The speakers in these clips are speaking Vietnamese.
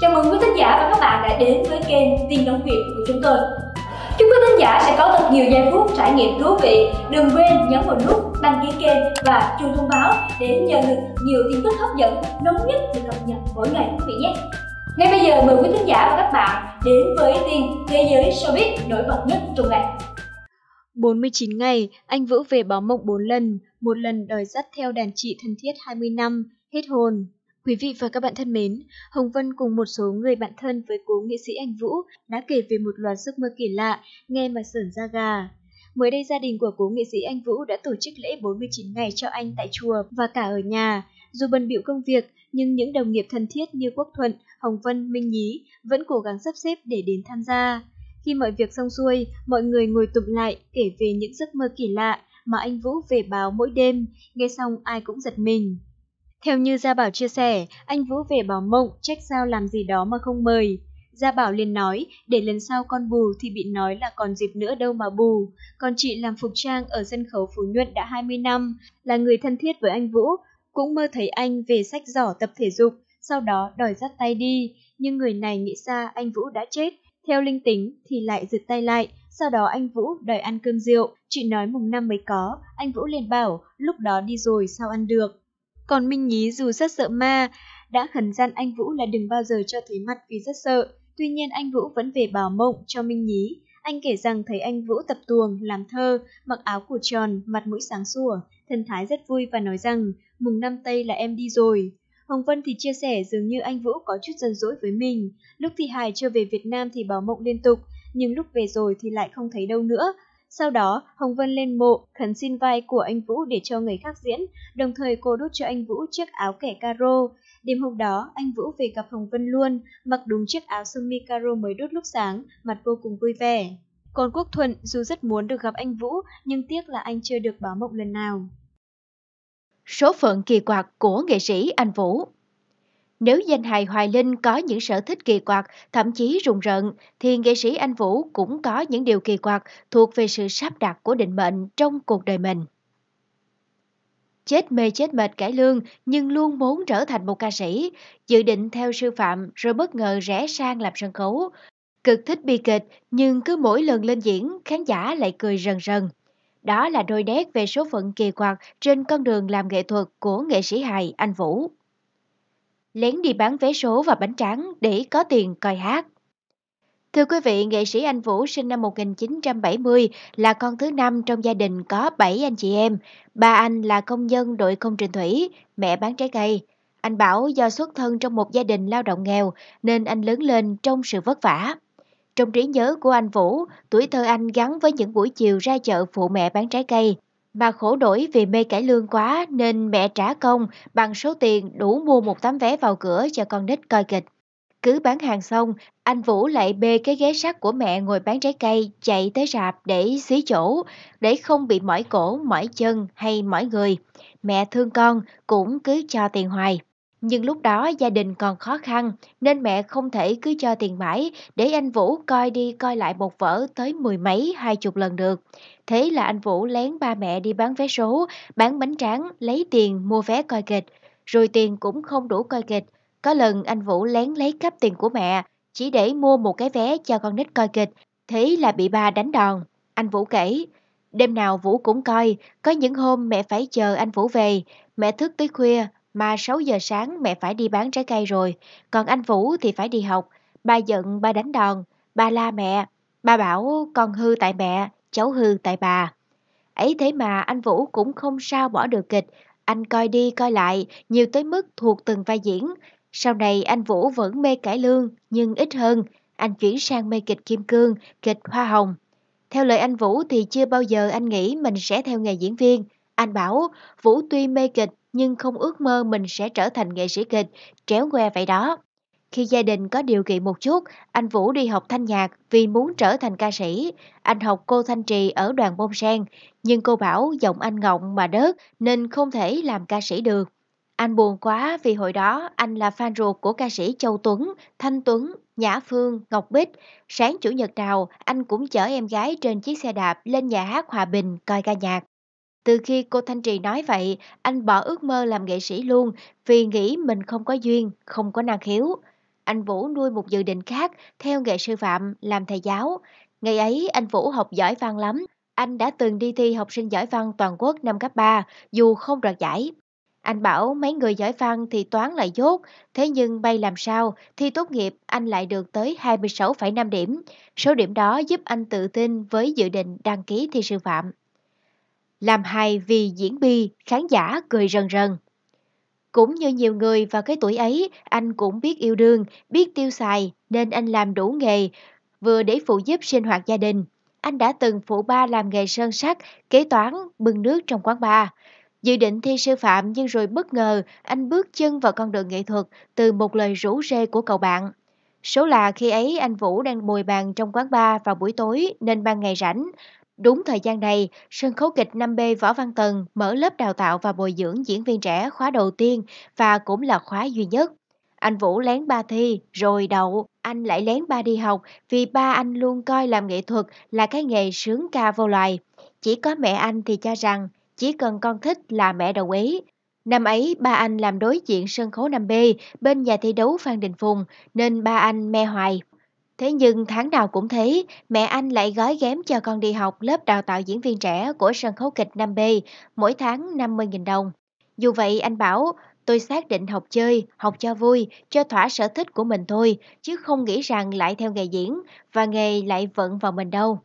Chào mừng quý khán giả và các bạn đã đến với kênh Tiên nông Việt của chúng tôi Chúc quý khán giả sẽ có thật nhiều giây phút trải nghiệm thú vị Đừng quên nhấn vào nút đăng ký kênh và chuông thông báo để nhận được nhiều tin tức hấp dẫn nóng nhất được cập nhật mỗi ngày quý vị nhé Ngay bây giờ mời quý khán giả và các bạn đến với tin thế giới showbiz nổi bật nhất trong ngày 49 ngày, anh Vũ về báo mộng 4 lần, một lần đòi dắt theo đàn chị thân thiết 20 năm, hết hồn. Quý vị và các bạn thân mến, Hồng Vân cùng một số người bạn thân với cố nghệ sĩ Anh Vũ đã kể về một loạt giấc mơ kỳ lạ, nghe mà sởn da gà. Mới đây gia đình của cố nghệ sĩ Anh Vũ đã tổ chức lễ 49 ngày cho anh tại chùa và cả ở nhà. Dù bận bịu công việc, nhưng những đồng nghiệp thân thiết như Quốc Thuận, Hồng Vân, Minh Nhí vẫn cố gắng sắp xếp để đến tham gia. Khi mọi việc xong xuôi, mọi người ngồi tụng lại kể về những giấc mơ kỳ lạ mà anh Vũ về báo mỗi đêm, nghe xong ai cũng giật mình. Theo như Gia Bảo chia sẻ, anh Vũ về bảo mộng trách sao làm gì đó mà không mời. Gia Bảo liền nói, để lần sau con bù thì bị nói là còn dịp nữa đâu mà bù. Còn chị làm phục trang ở sân khấu Phú Nhuận đã 20 năm, là người thân thiết với anh Vũ, cũng mơ thấy anh về sách giỏ tập thể dục, sau đó đòi dắt tay đi. Nhưng người này nghĩ ra anh Vũ đã chết, theo linh tính thì lại giật tay lại, sau đó anh Vũ đòi ăn cơm rượu, chị nói mùng năm mới có, anh Vũ liền bảo lúc đó đi rồi sao ăn được. Còn Minh Nhí dù rất sợ ma, đã khẩn gian anh Vũ là đừng bao giờ cho thấy mặt vì rất sợ. Tuy nhiên anh Vũ vẫn về bảo mộng cho Minh Nhí. Anh kể rằng thấy anh Vũ tập tuồng, làm thơ, mặc áo của tròn, mặt mũi sáng sủa, thần thái rất vui và nói rằng mùng năm Tây là em đi rồi. Hồng Vân thì chia sẻ dường như anh Vũ có chút giận dỗi với mình. Lúc thì Hải chưa về Việt Nam thì bảo mộng liên tục, nhưng lúc về rồi thì lại không thấy đâu nữa. Sau đó, Hồng Vân lên mộ, khấn xin vai của anh Vũ để cho người khác diễn, đồng thời cô đút cho anh Vũ chiếc áo kẻ caro. Đêm hôm đó, anh Vũ về gặp Hồng Vân luôn, mặc đúng chiếc áo sơ mi caro mới đút lúc sáng, mặt vô cùng vui vẻ. Còn Quốc Thuận dù rất muốn được gặp anh Vũ, nhưng tiếc là anh chưa được báo mộng lần nào. Số phận kỳ quặc của nghệ sĩ Anh Vũ nếu danh hài Hoài Linh có những sở thích kỳ quặc, thậm chí rùng rợn, thì nghệ sĩ Anh Vũ cũng có những điều kỳ quặc thuộc về sự sắp đặt của định mệnh trong cuộc đời mình. Chết mê chết mệt cải lương nhưng luôn muốn trở thành một ca sĩ, dự định theo sư phạm rồi bất ngờ rẽ sang làm sân khấu. Cực thích bi kịch nhưng cứ mỗi lần lên diễn khán giả lại cười rần rần. Đó là đôi nét về số phận kỳ quặc trên con đường làm nghệ thuật của nghệ sĩ hài Anh Vũ lén đi bán vé số và bánh tráng để có tiền coi hát. Thưa quý vị, nghệ sĩ Anh Vũ sinh năm 1970 là con thứ năm trong gia đình có 7 anh chị em. Ba anh là công nhân đội công trình thủy, mẹ bán trái cây. Anh Bảo do xuất thân trong một gia đình lao động nghèo nên anh lớn lên trong sự vất vả. Trong trí nhớ của anh Vũ, tuổi thơ anh gắn với những buổi chiều ra chợ phụ mẹ bán trái cây. Bà khổ đổi vì mê cải lương quá nên mẹ trả công bằng số tiền đủ mua một tấm vé vào cửa cho con nít coi kịch. Cứ bán hàng xong, anh Vũ lại bê cái ghế sắt của mẹ ngồi bán trái cây chạy tới rạp để xí chỗ, để không bị mỏi cổ, mỏi chân hay mỏi người. Mẹ thương con cũng cứ cho tiền hoài. Nhưng lúc đó gia đình còn khó khăn nên mẹ không thể cứ cho tiền mãi để anh Vũ coi đi coi lại một vở tới mười mấy hai chục lần được. Thế là anh Vũ lén ba mẹ đi bán vé số, bán bánh tráng, lấy tiền mua vé coi kịch. Rồi tiền cũng không đủ coi kịch. Có lần anh Vũ lén lấy cắp tiền của mẹ chỉ để mua một cái vé cho con nít coi kịch. Thế là bị ba đánh đòn. Anh Vũ kể, đêm nào Vũ cũng coi, có những hôm mẹ phải chờ anh Vũ về, mẹ thức tới khuya, mà 6 giờ sáng mẹ phải đi bán trái cây rồi, còn anh Vũ thì phải đi học. Ba giận, ba đánh đòn, ba la mẹ. Ba bảo con hư tại mẹ, cháu hư tại bà. Ấy thế mà anh Vũ cũng không sao bỏ được kịch. Anh coi đi coi lại, nhiều tới mức thuộc từng vai diễn. Sau này anh Vũ vẫn mê cải lương, nhưng ít hơn. Anh chuyển sang mê kịch kim cương, kịch hoa hồng. Theo lời anh Vũ thì chưa bao giờ anh nghĩ mình sẽ theo nghề diễn viên. Anh bảo Vũ tuy mê kịch nhưng không ước mơ mình sẽ trở thành nghệ sĩ kịch, tréo que vậy đó. Khi gia đình có điều kiện một chút, anh Vũ đi học thanh nhạc vì muốn trở thành ca sĩ. Anh học cô Thanh Trì ở đoàn bông sen, nhưng cô bảo giọng anh ngọng mà đớt nên không thể làm ca sĩ được. Anh buồn quá vì hồi đó anh là fan ruột của ca sĩ Châu Tuấn, Thanh Tuấn, Nhã Phương, Ngọc Bích. Sáng chủ nhật nào, anh cũng chở em gái trên chiếc xe đạp lên nhà hát Hòa Bình coi ca nhạc. Từ khi cô Thanh Trì nói vậy, anh bỏ ước mơ làm nghệ sĩ luôn vì nghĩ mình không có duyên, không có năng khiếu. Anh Vũ nuôi một dự định khác theo nghệ sư phạm làm thầy giáo. Ngày ấy anh Vũ học giỏi văn lắm, anh đã từng đi thi học sinh giỏi văn toàn quốc năm cấp 3 dù không đoạt giải. Anh bảo mấy người giỏi văn thì toán lại dốt, thế nhưng bay làm sao, thi tốt nghiệp anh lại được tới 26,5 điểm. Số điểm đó giúp anh tự tin với dự định đăng ký thi sư phạm làm hài vì diễn bi, khán giả cười rần rần. Cũng như nhiều người vào cái tuổi ấy, anh cũng biết yêu đương, biết tiêu xài, nên anh làm đủ nghề, vừa để phụ giúp sinh hoạt gia đình. Anh đã từng phụ ba làm nghề sơn sắt, kế toán, bưng nước trong quán bar. Dự định thi sư phạm nhưng rồi bất ngờ anh bước chân vào con đường nghệ thuật từ một lời rủ rê của cậu bạn. Số là khi ấy anh Vũ đang bồi bàn trong quán bar vào buổi tối nên ban ngày rảnh, Đúng thời gian này, sân khấu kịch 5B Võ Văn Tần mở lớp đào tạo và bồi dưỡng diễn viên trẻ khóa đầu tiên và cũng là khóa duy nhất. Anh Vũ lén ba thi, rồi đậu, anh lại lén ba đi học vì ba anh luôn coi làm nghệ thuật là cái nghề sướng ca vô loài. Chỉ có mẹ anh thì cho rằng chỉ cần con thích là mẹ đồng ý. Năm ấy, ba anh làm đối diện sân khấu 5B bên nhà thi đấu Phan Đình Phùng nên ba anh me hoài. Thế nhưng tháng nào cũng thế, mẹ anh lại gói ghém cho con đi học lớp đào tạo diễn viên trẻ của sân khấu kịch 5B, mỗi tháng 50.000 đồng. Dù vậy anh bảo, tôi xác định học chơi, học cho vui, cho thỏa sở thích của mình thôi, chứ không nghĩ rằng lại theo nghề diễn và nghề lại vận vào mình đâu.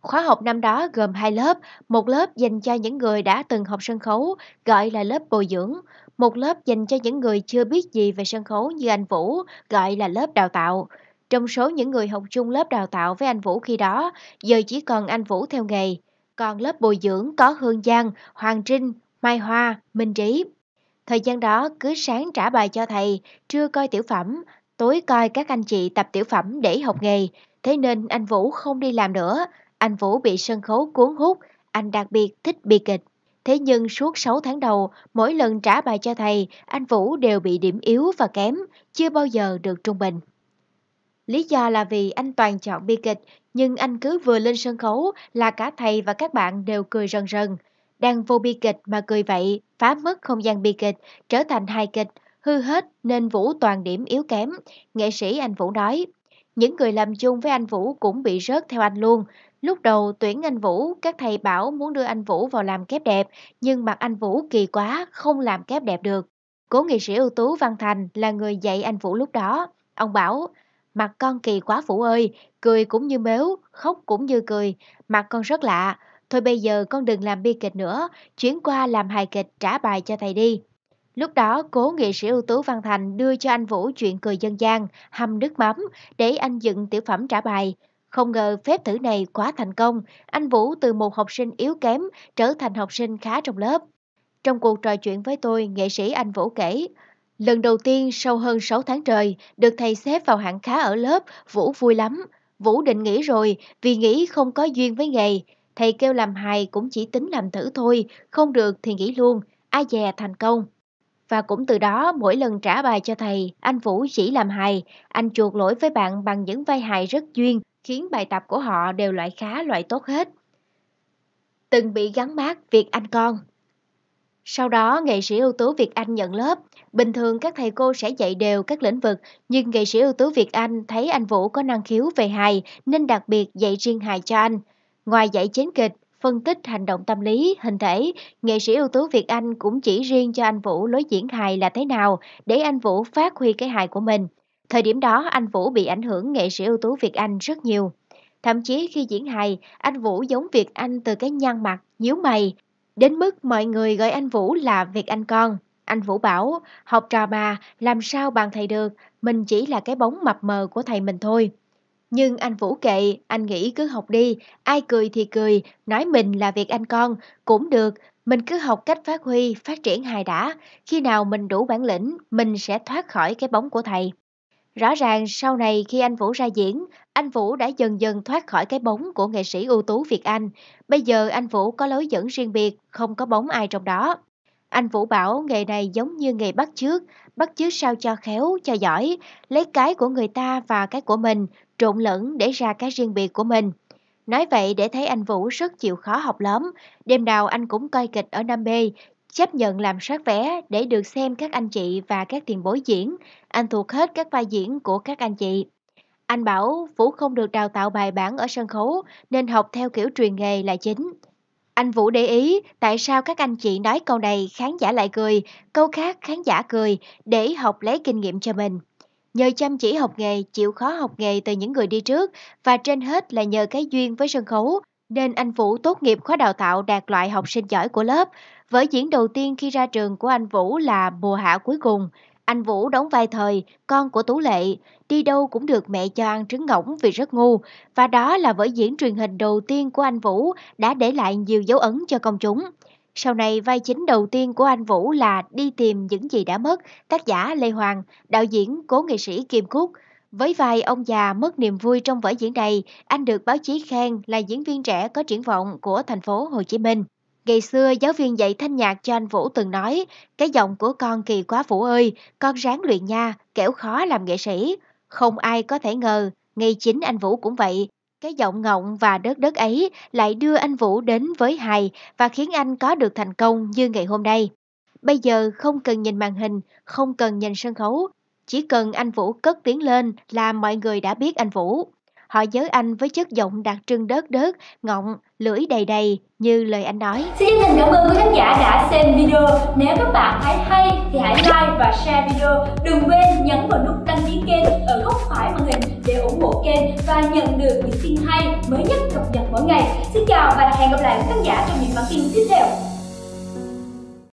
Khóa học năm đó gồm hai lớp, một lớp dành cho những người đã từng học sân khấu, gọi là lớp bồi dưỡng, một lớp dành cho những người chưa biết gì về sân khấu như anh Vũ, gọi là lớp đào tạo. Trong số những người học chung lớp đào tạo với anh Vũ khi đó, giờ chỉ còn anh Vũ theo nghề. Còn lớp bồi dưỡng có Hương Giang, Hoàng Trinh, Mai Hoa, Minh Trí. Thời gian đó cứ sáng trả bài cho thầy, trưa coi tiểu phẩm, tối coi các anh chị tập tiểu phẩm để học nghề. Thế nên anh Vũ không đi làm nữa, anh Vũ bị sân khấu cuốn hút, anh đặc biệt thích bi kịch. Thế nhưng suốt 6 tháng đầu, mỗi lần trả bài cho thầy, anh Vũ đều bị điểm yếu và kém, chưa bao giờ được trung bình. Lý do là vì anh toàn chọn bi kịch, nhưng anh cứ vừa lên sân khấu là cả thầy và các bạn đều cười rần rần. Đang vô bi kịch mà cười vậy, phá mất không gian bi kịch, trở thành hài kịch, hư hết nên Vũ toàn điểm yếu kém, nghệ sĩ anh Vũ nói. Những người làm chung với anh Vũ cũng bị rớt theo anh luôn. Lúc đầu tuyển anh Vũ, các thầy bảo muốn đưa anh Vũ vào làm kép đẹp, nhưng mặt anh Vũ kỳ quá, không làm kép đẹp được. Cố nghệ sĩ ưu tú Văn Thành là người dạy anh Vũ lúc đó. Ông bảo, Mặt con kỳ quá Vũ ơi, cười cũng như mếu, khóc cũng như cười, mặt con rất lạ. Thôi bây giờ con đừng làm bi kịch nữa, chuyển qua làm hài kịch trả bài cho thầy đi. Lúc đó, cố nghệ sĩ ưu tú Văn Thành đưa cho anh Vũ chuyện cười dân gian, hầm nước mắm, để anh dựng tiểu phẩm trả bài. Không ngờ phép thử này quá thành công, anh Vũ từ một học sinh yếu kém trở thành học sinh khá trong lớp. Trong cuộc trò chuyện với tôi, nghệ sĩ anh Vũ kể, Lần đầu tiên sau hơn 6 tháng trời, được thầy xếp vào hạng khá ở lớp, Vũ vui lắm. Vũ định nghỉ rồi, vì nghĩ không có duyên với nghề. Thầy kêu làm hài cũng chỉ tính làm thử thôi, không được thì nghỉ luôn, ai dè thành công. Và cũng từ đó, mỗi lần trả bài cho thầy, anh Vũ chỉ làm hài. Anh chuột lỗi với bạn bằng những vai hài rất duyên, khiến bài tập của họ đều loại khá loại tốt hết. Từng bị gắn mát việc anh con, sau đó, nghệ sĩ ưu tú Việt Anh nhận lớp. Bình thường các thầy cô sẽ dạy đều các lĩnh vực, nhưng nghệ sĩ ưu tú Việt Anh thấy anh Vũ có năng khiếu về hài nên đặc biệt dạy riêng hài cho anh. Ngoài dạy chính kịch, phân tích hành động tâm lý, hình thể, nghệ sĩ ưu tú Việt Anh cũng chỉ riêng cho anh Vũ lối diễn hài là thế nào để anh Vũ phát huy cái hài của mình. Thời điểm đó, anh Vũ bị ảnh hưởng nghệ sĩ ưu tú Việt Anh rất nhiều. Thậm chí khi diễn hài, anh Vũ giống Việt Anh từ cái nhăn mặt, nhíu mày, Đến mức mọi người gọi anh Vũ là Việt Anh con. Anh Vũ bảo, học trò bà làm sao bàn thầy được, mình chỉ là cái bóng mập mờ của thầy mình thôi. Nhưng anh Vũ kệ, anh nghĩ cứ học đi, ai cười thì cười, nói mình là Việt Anh con, cũng được, mình cứ học cách phát huy, phát triển hài đã, khi nào mình đủ bản lĩnh, mình sẽ thoát khỏi cái bóng của thầy. Rõ ràng sau này khi anh Vũ ra diễn, anh Vũ đã dần dần thoát khỏi cái bóng của nghệ sĩ ưu tú Việt Anh. Bây giờ anh Vũ có lối dẫn riêng biệt, không có bóng ai trong đó. Anh Vũ bảo nghề này giống như nghề bắt chước, bắt chước sao cho khéo, cho giỏi, lấy cái của người ta và cái của mình, trộn lẫn để ra cái riêng biệt của mình. Nói vậy để thấy anh Vũ rất chịu khó học lắm, đêm nào anh cũng coi kịch ở Nam B, Chấp nhận làm soát vé để được xem các anh chị và các tiền bối diễn, anh thuộc hết các vai diễn của các anh chị. Anh bảo Vũ không được đào tạo bài bản ở sân khấu nên học theo kiểu truyền nghề là chính. Anh Vũ để ý tại sao các anh chị nói câu này khán giả lại cười, câu khác khán giả cười để học lấy kinh nghiệm cho mình. Nhờ chăm chỉ học nghề, chịu khó học nghề từ những người đi trước và trên hết là nhờ cái duyên với sân khấu nên anh Vũ tốt nghiệp khóa đào tạo đạt loại học sinh giỏi của lớp, Vở diễn đầu tiên khi ra trường của anh Vũ là Mùa hạ cuối cùng. Anh Vũ đóng vai thời, con của Tú Lệ, đi đâu cũng được mẹ cho ăn trứng ngỗng vì rất ngu. Và đó là vở diễn truyền hình đầu tiên của anh Vũ đã để lại nhiều dấu ấn cho công chúng. Sau này, vai chính đầu tiên của anh Vũ là Đi tìm những gì đã mất, tác giả Lê Hoàng, đạo diễn cố nghệ sĩ Kim Cúc. Với vai ông già mất niềm vui trong vở diễn này, anh được báo chí khen là diễn viên trẻ có triển vọng của thành phố Hồ Chí Minh. Ngày xưa giáo viên dạy thanh nhạc cho anh Vũ từng nói, cái giọng của con kỳ quá Vũ ơi, con ráng luyện nha, kẻo khó làm nghệ sĩ. Không ai có thể ngờ, ngay chính anh Vũ cũng vậy. Cái giọng ngọng và đớt đớt ấy lại đưa anh Vũ đến với hài và khiến anh có được thành công như ngày hôm nay. Bây giờ không cần nhìn màn hình, không cần nhìn sân khấu, chỉ cần anh Vũ cất tiếng lên là mọi người đã biết anh Vũ họ giới anh với chất giọng đặc trưng đớt đớt, ngọng, lưỡi đầy đầy như lời anh nói. Xin chân thành cảm ơn quý khán giả đã xem video. Nếu các bạn thấy hay thì hãy like và share video. Đừng quên nhấn vào nút đăng ký kênh ở góc phải màn hình để ủng hộ kênh và nhận được những tin hay mới nhất cập nhật mỗi ngày. Xin chào và hẹn gặp lại quý khán giả trong những bản tin tiếp theo.